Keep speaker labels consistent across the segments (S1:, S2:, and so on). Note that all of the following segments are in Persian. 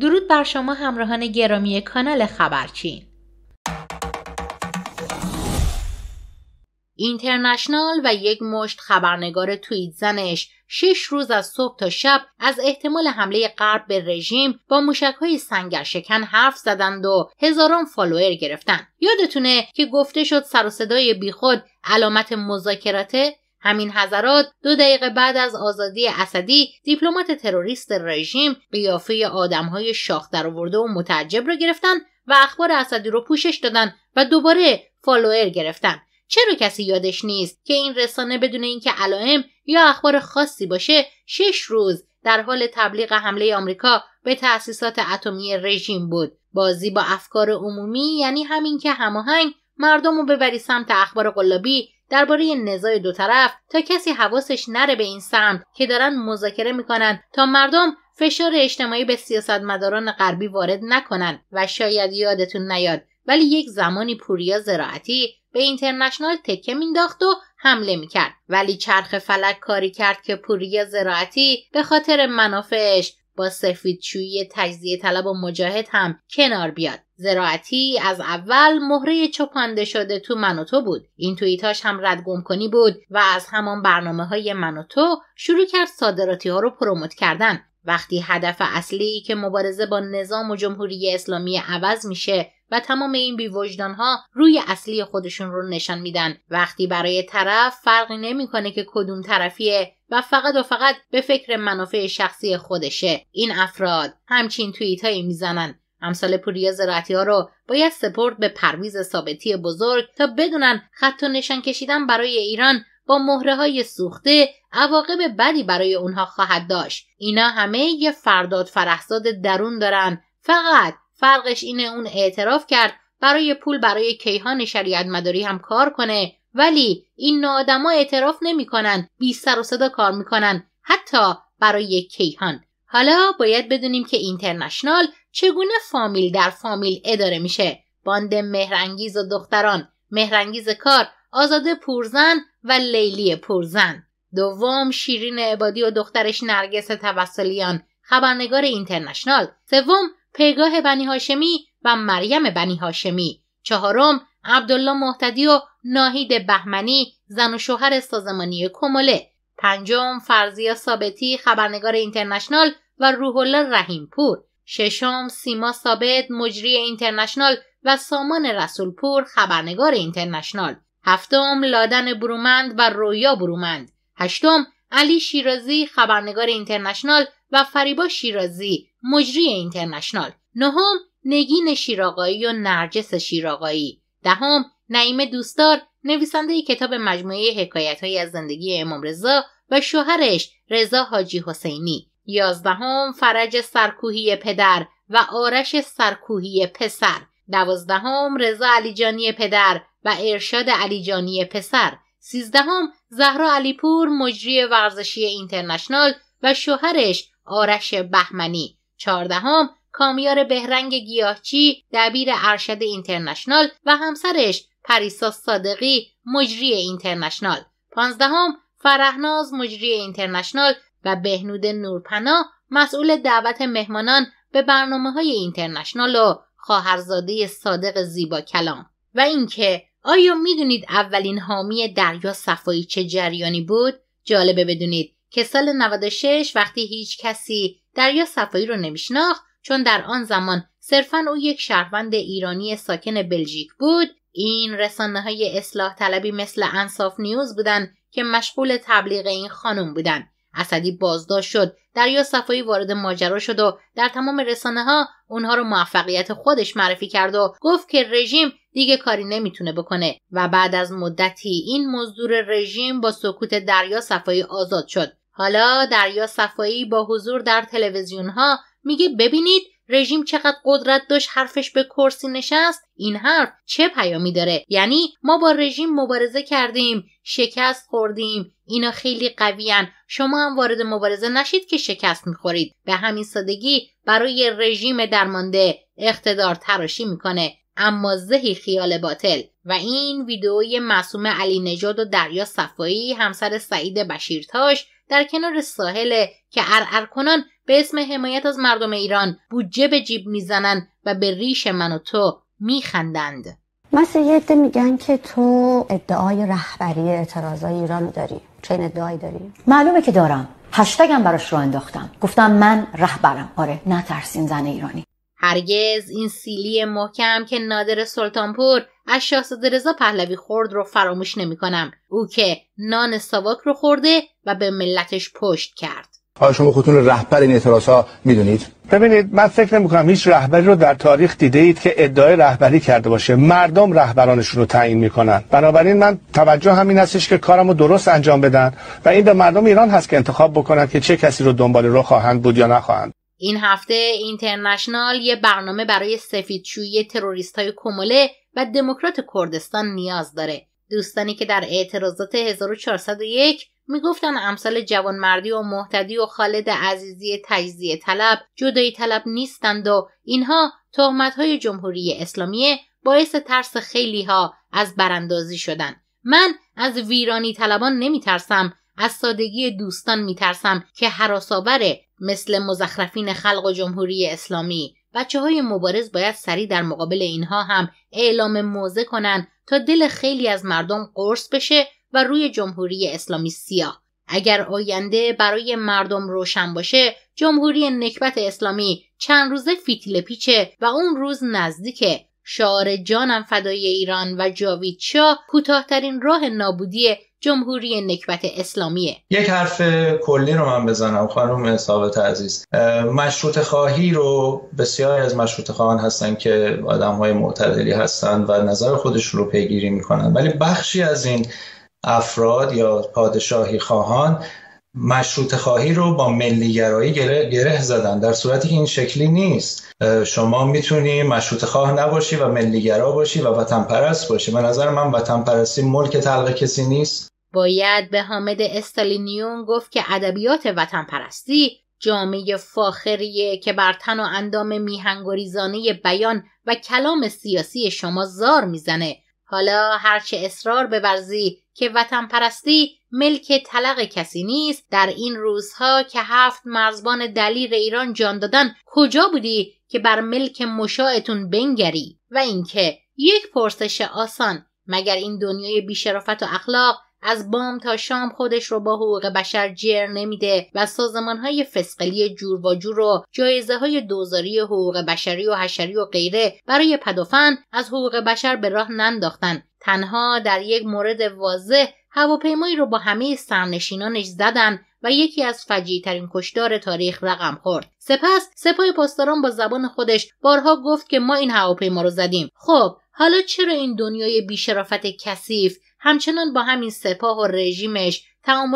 S1: درود بر شما همراهان گرامی کانال خبرچین اینترنشنال و یک مشت خبرنگار توییت زنش شش روز از صبح تا شب از احتمال حمله غرب به رژیم با های سنگر شکن حرف زدند و هزاران فالوور گرفتند یادتونه که گفته شد سر و صدای بیخود علامت مذاکراته همین حضرات دو دقیقه بعد از آزادی اسدی دیپلمات تروریست رژیم قیافه آدمهای شاخ آورده و متعجب را گرفتن و اخبار اسدی رو پوشش دادن و دوباره فالوئر گرفتن چرا کسی یادش نیست که این رسانه بدون اینکه علائم یا اخبار خاصی باشه شش روز در حال تبلیغ حمله آمریکا به تأسیسات اتمی رژیم بود بازی با افکار عمومی یعنی همین که هماهنگ مردم رو ببری سمت اخبار قلابی درباره نزاع دو طرف تا کسی حواسش نره به این سمت که دارن مذاکره میکنن تا مردم فشار اجتماعی به سیاستمداران غربی وارد نکنن و شاید یادتون نیاد ولی یک زمانی پوریا زراعتی به اینترنشنال تکه مینداخت و حمله میکرد ولی چرخ فلک کاری کرد که پوریا زراعتی به خاطر منافعش با تجزیه طلب و مجاهد هم کنار بیاد زراعتی از اول مهره چپانده شده تو منوتو بود این توییتاش هم ردگم کنی بود و از همان برنامه های منوتو شروع کرد صادراتی ها رو پروموت کردن وقتی هدف اصلی که مبارزه با نظام و جمهوری اسلامی عوض میشه و تمام این ها روی اصلی خودشون رو نشان میدن وقتی برای طرف فرقی نمیکنه که کدوم طرفیه و فقط و فقط به فکر منافع شخصی خودشه این افراد همچین توییت هایی میزنن امثال پوریا زراعتی ها رو باید سپرد به پرویز ثابتی بزرگ تا بدونن خط و نشان کشیدن برای ایران با مهره های سوخته عواقب بدی برای اونها خواهد داشت اینا همه یه فرداد فرهزاد درون دارن فقط فرقش اینه اون اعتراف کرد برای پول برای کیهان شریعت مداری هم کار کنه ولی این آدما اعتراف نمیکنن بی سر و صدا کار میکنن حتی برای کیهان حالا باید بدونیم که اینترنشنال چگونه فامیل در فامیل اداره میشه باند مهرنگیز و دختران مهرنگیز کار آزاده پورزن و لیلی پورزن دوم شیرین عبادی و دخترش نرگس توسلیان خبرنگار اینترنشنال سوم پیگاه بنی هاشمی و مریم بنی هاشمی چهارم عبدالله محتدی و ناهید بهمنی زن و شوهر سازمانی کموله پنجم فرزیا ثابتی خبرنگار اینترنشنال و روح الله رحیمپور ششم سیما ثابت مجری اینترنشنال و سامان رسولپور خبرنگار اینترنشنال هفتم لادن برومند و رویا برومند هشتم علی شیرازی خبرنگار اینترنشنال و فریبا شیرازی مجری اینترنشنال نهم نگین شیراقایی و نرجس شیراقایی دهم نعیم دوستدار نویسنده کتاب مجموعه حکایتهایی از زندگی امام رضا و شوهرش رضا حاجی حسینی یازدهم فرج سرکوهی پدر و آرش سرکوهی پسر دوازدهم رضا علیجانی پدر و ارشاد علیجانی پسر سیزدهم زهرا علیپور مجری ورزشی اینترنشنال و شوهرش آرش بهمنی چهاردهم کامیار بهرنگ گیاهچی دبیر ارشد اینترنشنال و همسرش پریسا صادقی مجری اینترنشنال پانزدهم فرهناز مجری اینترنشنال و بهنود نورپنا مسئول دعوت مهمانان به برنامه های اینترنشنال و خواهرزاده صادق زیبا کلام و اینکه آیا میدونید اولین حامی دریا صفایی چه جریانی بود جالبه بدونید که سال 96 وقتی هیچ کسی دریا صفایی رو نمیشناخت چون در آن زمان صرفا او یک شهروند ایرانی ساکن بلژیک بود این رسانه های اصلاح طلبی مثل انصاف نیوز بودند که مشغول تبلیغ این خانم بودند اسدی بازداشت شد دریا صفایی وارد ماجرا شد و در تمام رسانه ها اونها رو موفقیت خودش معرفی کرد و گفت که رژیم دیگه کاری نمیتونه بکنه و بعد از مدتی این مزدور رژیم با سکوت دریا صفایی آزاد شد حالا دریا صفایی با حضور در تلویزیون ها میگه ببینید رژیم چقدر قدرت داشت حرفش به کرسی نشست این حرف چه پیامی داره یعنی ما با رژیم مبارزه کردیم شکست خوردیم اینا خیلی قویان شما هم وارد مبارزه نشید که شکست میخورید به همین سادگی برای رژیم درمانده اقتدار تراشی میکنه اما زهی خیال باطل و این ویدئوی معصوم علی نژاد و دریا صفایی همسر سعید بشیرتاش در کنار ساحله که ارعر کنان به اسم حمایت از مردم ایران بودجه به جیب میزنن و به ریش من و تو میخندند مثل یه عده میگن که تو ادعای رهبری اعتراضای ایران داری چه ادعایی داری معلومه که دارم هشتگم براش رو انداختم گفتم من رهبرم آره نترسین زن ایرانی هرگز این سیلی محکم که نادر سلطانپور از شاهزاده رضا پهلوی خورد رو فراموش کنم. او که نان ساواک رو خورده و به ملتش پشت کرد آیا شما خودتون رهبر این اعتراض ها میدونید ببینید من فکر نمی کنم هیچ رهبری رو در تاریخ دیده اید که ادعای رهبری کرده باشه مردم رهبرانشون رو تعیین میکنن بنابراین من توجه همین هستش که کارم رو درست انجام بدن و این به مردم ایران هست که انتخاب بکنن که چه کسی رو دنبال رو خواهند بود یا نخواهند این هفته اینترنشنال یه برنامه برای سفیدشویی تروریست های کموله و دموکرات کردستان نیاز داره دوستانی که در اعتراضات 1401 میگفتن امثال جوانمردی و محتدی و خالد عزیزی تجزیه طلب جدایی طلب نیستند و اینها تهمت های جمهوری اسلامی باعث ترس خیلی ها از براندازی شدن من از ویرانی طلبان نمی ترسم از سادگی دوستان می ترسم که حراساوره مثل مزخرفین خلق و جمهوری اسلامی بچه های مبارز باید سریع در مقابل اینها هم اعلام موضع کنند تا دل خیلی از مردم قرص بشه و روی جمهوری اسلامی سیاه اگر آینده برای مردم روشن باشه جمهوری نکبت اسلامی چند روزه فیتیل پیچه و اون روز نزدیکه شعار جانم فدای ایران و جاوید شاه کوتاهترین راه نابودی جمهوری نکبت اسلامیه یک حرف کلی رو من بزنم خانم ثابت عزیز مشروط خواهی رو بسیاری از مشروط خواهان هستن که آدم های معتدلی هستن و نظر خودش رو پیگیری میکنن ولی بخشی از این افراد یا پادشاهی خواهان مشروط خواهی رو با ملیگرایی گره،, گره زدن در صورتی که این شکلی نیست شما میتونی مشروط خواه نباشی و ملیگرا باشی و وطن پرست باشی به نظر من وطن پرستی ملک طلق کسی نیست باید به حامد استالینیون گفت که ادبیات وطن پرستی جامعه فاخریه که بر تن و اندام میهنگریزانه بیان و کلام سیاسی شما زار میزنه حالا هرچه اصرار بورزی که وطن پرستی ملک طلق کسی نیست در این روزها که هفت مرزبان دلیر ایران جان دادن کجا بودی که بر ملک مشاعتون بنگری و اینکه یک پرسش آسان مگر این دنیای بیشرافت و اخلاق از بام تا شام خودش رو با حقوق بشر جر نمیده و سازمان های فسقلی جور و جور رو جایزه های دوزاری حقوق بشری و حشری و غیره برای پدافند از حقوق بشر به راه ننداختن تنها در یک مورد واضح هواپیمایی رو با همه سرنشینانش زدن و یکی از ترین کشدار تاریخ رقم خورد سپس سپاه پاسداران با زبان خودش بارها گفت که ما این هواپیما رو زدیم خب حالا چرا این دنیای بیشرافت کثیف همچنان با همین سپاه و رژیمش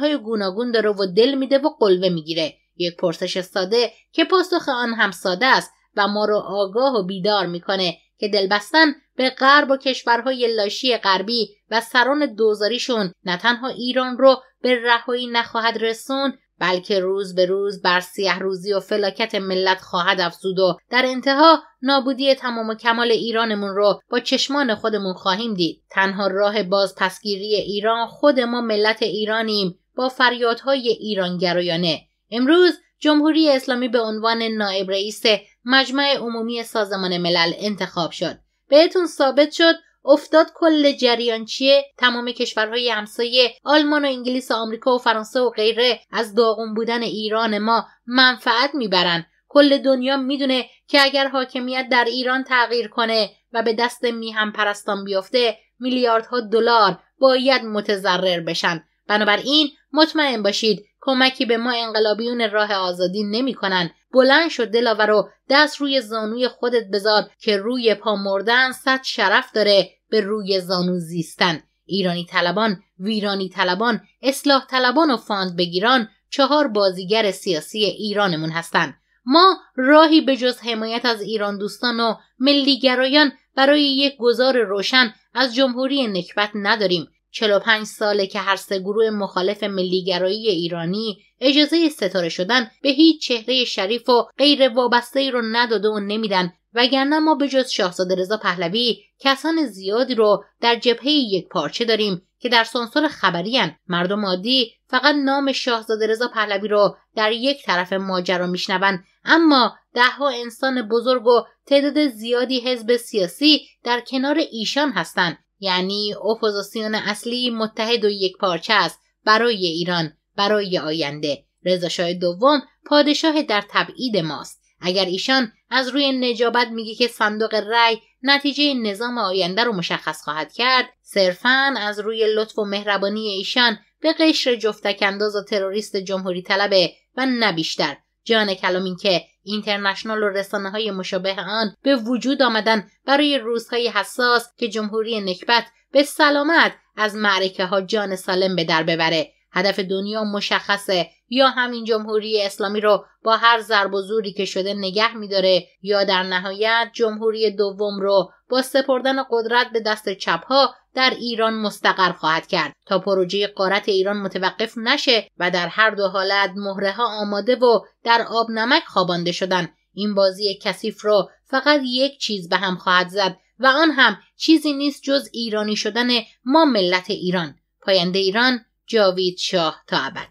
S1: های گوناگون داره و دل میده و قلوه میگیره یک پرسش ساده که پاسخ آن هم ساده است و ما رو آگاه و بیدار میکنه که دلبستن به غرب و کشورهای لاشی غربی و سران دوزاریشون نه تنها ایران رو به رهایی نخواهد رسون بلکه روز به روز بر سیه روزی و فلاکت ملت خواهد افزود و در انتها نابودی تمام و کمال ایرانمون رو با چشمان خودمون خواهیم دید تنها راه باز پسگیری ایران خود ما ملت ایرانیم با فریادهای ایرانگرایانه امروز جمهوری اسلامی به عنوان نایب رئیس مجمع عمومی سازمان ملل انتخاب شد. بهتون ثابت شد افتاد کل جریان چیه تمام کشورهای همسایه آلمان و انگلیس و آمریکا و فرانسه و غیره از داغون بودن ایران ما منفعت میبرن کل دنیا میدونه که اگر حاکمیت در ایران تغییر کنه و به دست میهم پرستان بیفته میلیاردها دلار باید متضرر بشن بنابراین مطمئن باشید کمکی به ما انقلابیون راه آزادی نمیکنند بلند شد دلاور و دست روی زانوی خودت بذار که روی پا مردن صد شرف داره به روی زانو زیستن ایرانی طلبان ویرانی طلبان اصلاح طلبان و فاند بگیران چهار بازیگر سیاسی ایرانمون هستند ما راهی به جز حمایت از ایران دوستان و ملیگرایان برای یک گذار روشن از جمهوری نکبت نداریم 45 ساله که هر سه گروه مخالف ملیگرایی ایرانی اجازه ستاره شدن به هیچ چهره شریف و غیر وابسته ای رو نداده و نمیدن وگرنه ما به جز شاهزاده رضا پهلوی کسان زیادی رو در جبهه یک پارچه داریم که در سانسور خبری هن. مردم عادی فقط نام شاهزاده رضا پهلوی رو در یک طرف ماجرا میشنوند اما دهها انسان بزرگ و تعداد زیادی حزب سیاسی در کنار ایشان هستند یعنی اپوزیسیون اصلی متحد و یک پارچه است برای ایران برای آینده رضا دوم پادشاه در تبعید ماست اگر ایشان از روی نجابت میگه که صندوق رای نتیجه نظام آینده رو مشخص خواهد کرد صرفا از روی لطف و مهربانی ایشان به قشر جفتک انداز و تروریست جمهوری طلبه و نه بیشتر جان این که اینترنشنال و رسانه های مشابه آن به وجود آمدن برای روزهای حساس که جمهوری نکبت به سلامت از معرکه ها جان سالم به در ببره هدف دنیا مشخصه یا همین جمهوری اسلامی رو با هر ضرب و زوری که شده نگه میداره یا در نهایت جمهوری دوم رو با سپردن قدرت به دست چپها در ایران مستقر خواهد کرد تا پروژه قارت ایران متوقف نشه و در هر دو حالت مهره ها آماده و در آب نمک خوابانده شدن این بازی کثیف رو فقط یک چیز به هم خواهد زد و آن هم چیزی نیست جز ایرانی شدن ما ملت ایران پاینده ایران جاوید شاه تا ابد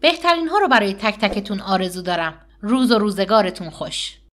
S1: بهترین ها رو برای تک تکتون آرزو دارم روز و روزگارتون خوش